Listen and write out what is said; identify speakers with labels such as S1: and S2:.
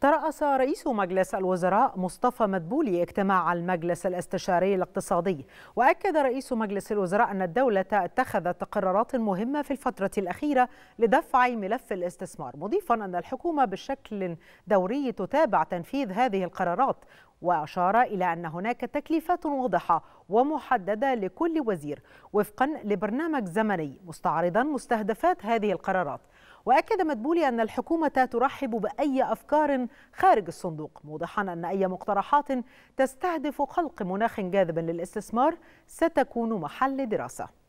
S1: ترأس رئيس مجلس الوزراء مصطفى مدبولي اجتماع المجلس الاستشاري الاقتصادي وأكد رئيس مجلس الوزراء أن الدولة اتخذت قرارات مهمة في الفترة الأخيرة لدفع ملف الاستثمار مضيفا أن الحكومة بشكل دوري تتابع تنفيذ هذه القرارات وأشار إلى أن هناك تكليفات واضحة ومحددة لكل وزير وفقا لبرنامج زمني مستعرضا مستهدفات هذه القرارات وأكد مدبولي أن الحكومة ترحب بأي أفكار خارج الصندوق موضحا أن أي مقترحات تستهدف خلق مناخ جاذب للاستثمار ستكون محل دراسة